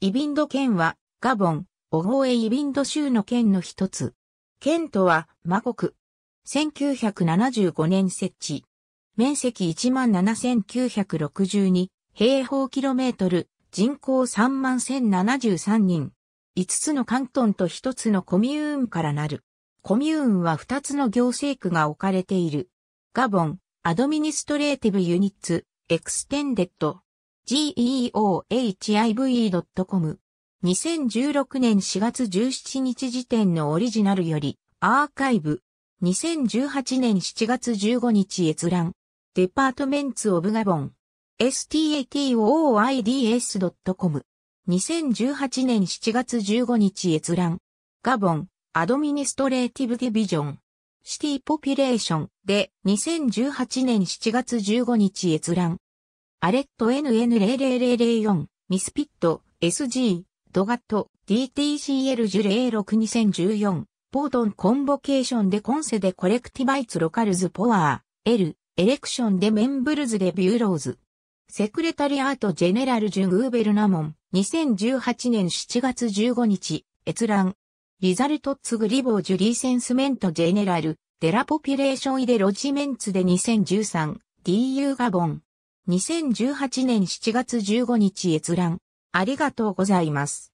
イビンド県は、ガボン、オゴエイビンド州の県の一つ。県とは、マ国。1975年設置。面積17,962平方キロメートル、人口31,073人。5つの関東と1つのコミューンからなる。コミューンは2つの行政区が置かれている。ガボン、アドミニストレーティブユニッツ、エクステンデッド、geohive.com。2016年4月17日時点のオリジナルより、アーカイブ。2018年7月15日閲覧。デパートメンツオブガボン。statoids.com。2018年7月15日閲覧。ガボン、アドミニストレーティブディビジョン。シティポピュレーションで2018年7月15日閲覧。アレット NN00004、ミスピット、SG、ドガット、d t c l ュレー6 2 0 1 4ポートンコンボケーションでコンセでコレクティバイツロカルズポワー、L、エレクションでメンブルズでビューローズ。セクレタリアートジェネラルジュグーベルナモン、2018年7月15日、閲覧。リザルトッツグリボージュリーセンスメントジェネラル、デラポピュレーションイデロジメンツで2013、DU ガボン。2018年7月15日閲覧。ありがとうございます。